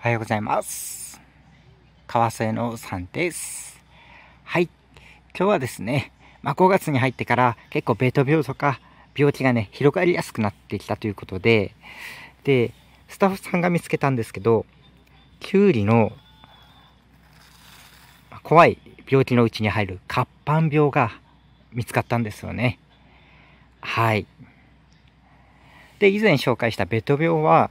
おはようございます。川瀬のさんです。はい。今日はですね、まあ、5月に入ってから結構ベート病とか病気がね、広がりやすくなってきたということで、で、スタッフさんが見つけたんですけど、きゅうりの怖い病気のうちに入る活版病が見つかったんですよね。はい。で、以前紹介したベト病は、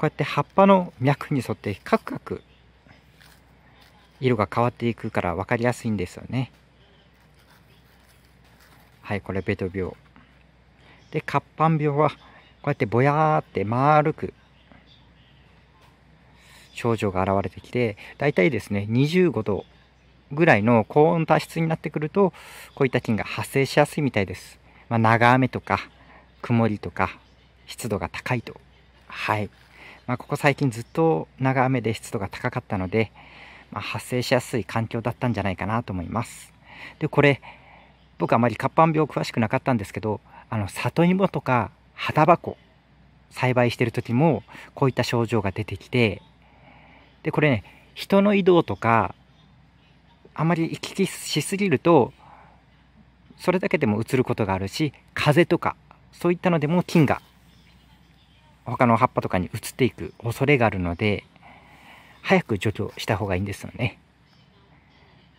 こうやって葉っぱの脈に沿ってカクカク色が変わっていくから分かりやすいんですよねはいこれベト病で活版病はこうやってぼやーって丸く症状が現れてきて大体ですね25度ぐらいの高温多湿になってくるとこういった菌が発生しやすいみたいです、まあ、長雨とか曇りとか湿度が高いとはいまあ、ここ最近ずっと長雨で湿度が高かったので、まあ、発生しやすい環境だったんじゃないかなと思います。で、これ、僕あまり活版病詳しくなかったんですけど、あの、里芋とか肌箱、栽培してる時もこういった症状が出てきて、で、これね、人の移動とか、あまり行き来しすぎると、それだけでもうつることがあるし、風邪とか、そういったのでも菌が他の葉っぱとかに移っていく恐れがあるので、早く除去した方がいいんですよね。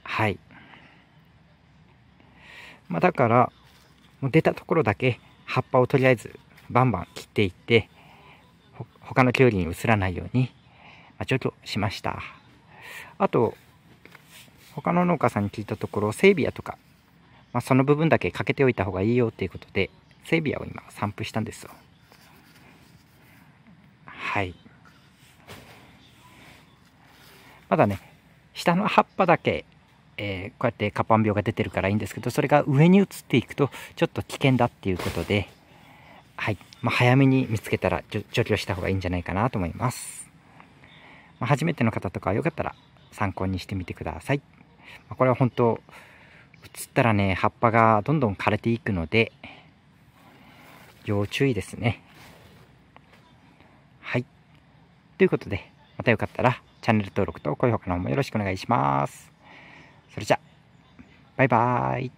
はい。まあ、だから、もう出たところだけ葉っぱをとりあえずバンバン切っていって、他のきゅうりに移らないように、ま除去しました。あと、他の農家さんに聞いたところ、セイビアとか、まあ、その部分だけかけておいた方がいいよっていうことで、セイビアを今散布したんですよ。はい。まだね、下の葉っぱだけ、えー、こうやってカパン病が出てるからいいんですけど、それが上に移っていくとちょっと危険だっていうことで、はい。まあ、早めに見つけたら除去した方がいいんじゃないかなと思います。まあ、初めての方とかよかったら参考にしてみてください。まあ、これは本当、移ったらね、葉っぱがどんどん枯れていくので、要注意ですね。ということで、またよかったらチャンネル登録と高評価の方もよろしくお願いします。それじゃ、バイバーイ。